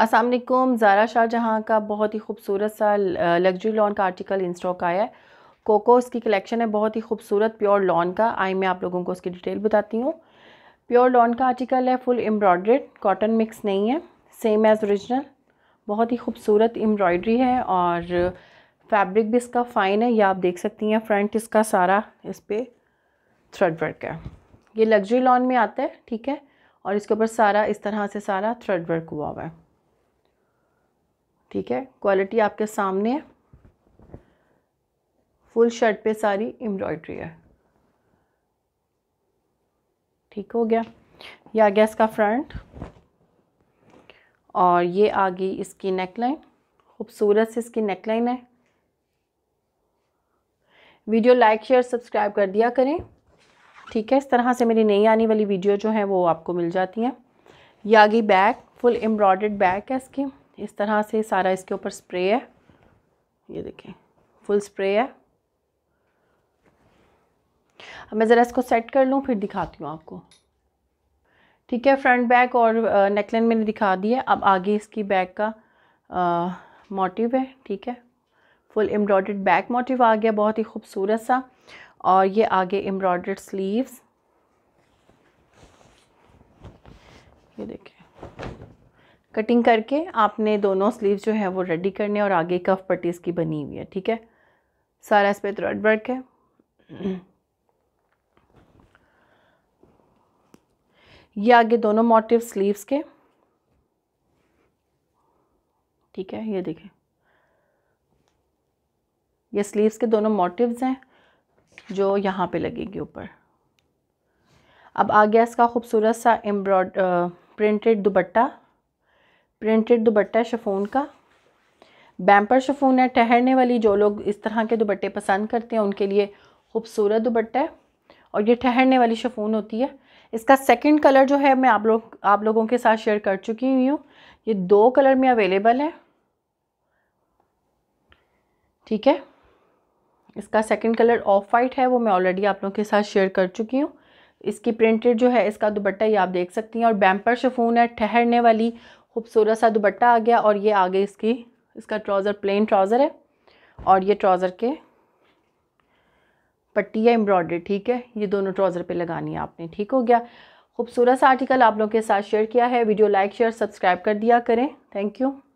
असलम ज़ारा शाहजहाँ का बहुत ही खूबसूरत सा लग्जरी लॉन का आर्टिकल इन स्टॉक आया है कोको इसकी कलेक्शन है बहुत ही खूबसूरत प्योर लॉन का आई मैं आप लोगों को उसकी डिटेल बताती हूँ प्योर लॉन का आर्टिकल है फुल एम्ब्रॉयड्रेड कॉटन मिक्स नहीं है सेम एज़ ओरिजिनल बहुत ही खूबसूरत एम्ब्रॉयड्री है और फैब्रिक भी इसका फ़ाइन है यह आप देख सकती हैं फ्रंट इसका सारा इस पर थ्रेड वर्क है ये लग्जरी लॉन में आता है ठीक है और इसके ऊपर सारा इस तरह से सारा थ्रेड वर्क हुआ हुआ है ठीक है क्वालिटी आपके सामने है फुल शर्ट पे सारी एम्ब्रॉयड्री है ठीक हो गया ये आ गया इसका फ्रंट और ये आ गई इसकी नेकलाइन खूबसूरत से इसकी नेकलाइन है वीडियो लाइक शेयर सब्सक्राइब कर दिया करें ठीक है इस तरह से मेरी नई आने वाली वीडियो जो है वो आपको मिल जाती हैं ये आ गई बैग फुल एम्ब्रॉयड बैग है इसकी इस तरह से सारा इसके ऊपर स्प्रे है ये देखें फुल स्प्रे है अब मैं ज़रा इसको सेट कर लूँ फिर दिखाती हूँ आपको ठीक है फ्रंट बैक और नेकलाइन मैंने दिखा दी है अब आगे इसकी बैक का मोटिव है ठीक है फुल एम्ब्रॉयड बैक मोटिव आ गया बहुत ही खूबसूरत सा और ये आगे एम्ब्रॉयड स्लीव्स ये देखिए कटिंग करके आपने दोनों स्लीव जो है वो रेडी करने और आगे कफ पट्टी इसकी बनी हुई है ठीक है सारा इस पर थ्रेड वर्क है ये आगे दोनों मोटिव स्लीव्स के ठीक है ये देखें ये स्लीव्स के दोनों मोटिव्स हैं जो यहाँ पे लगेंगे ऊपर अब आ गया इसका खूबसूरत सा embroidered printed dupatta printed dupatta chiffon का बैम्पर शफोन है ठहरने वाली जो लोग इस तरह के दुपट्टे पसंद करते हैं उनके लिए खूबसूरत दुपट्टा है और ये ठहरने वाली शफोन होती है इसका सेकंड कलर जो है मैं आप लोग आप लोगों के साथ शेयर कर चुकी हुई हूँ ये दो कलर में अवेलेबल है ठीक है इसका सेकंड कलर ऑफ वाइट है वो मैं ऑलरेडी आप लोगों के साथ शेयर कर चुकी हूँ इसकी प्रिंटेड जो है इसका दुपट्टा ये आप देख सकती हैं और बैम्पर शफून है ठहरने वाली खूबसूरत सा दुपट्टा आ गया और ये आगे इसकी इसका ट्राउज़र प्लेन ट्राउज़र है और ये ट्राउज़र के पट्टी है एम्ब्रॉयडरी ठीक है ये दोनों ट्राउज़र पे लगानी है आपने ठीक हो गया खूबसूरत सा आर्टिकल आप लोगों के साथ शेयर किया है वीडियो लाइक शेयर सब्सक्राइब कर दिया करें थैंक यू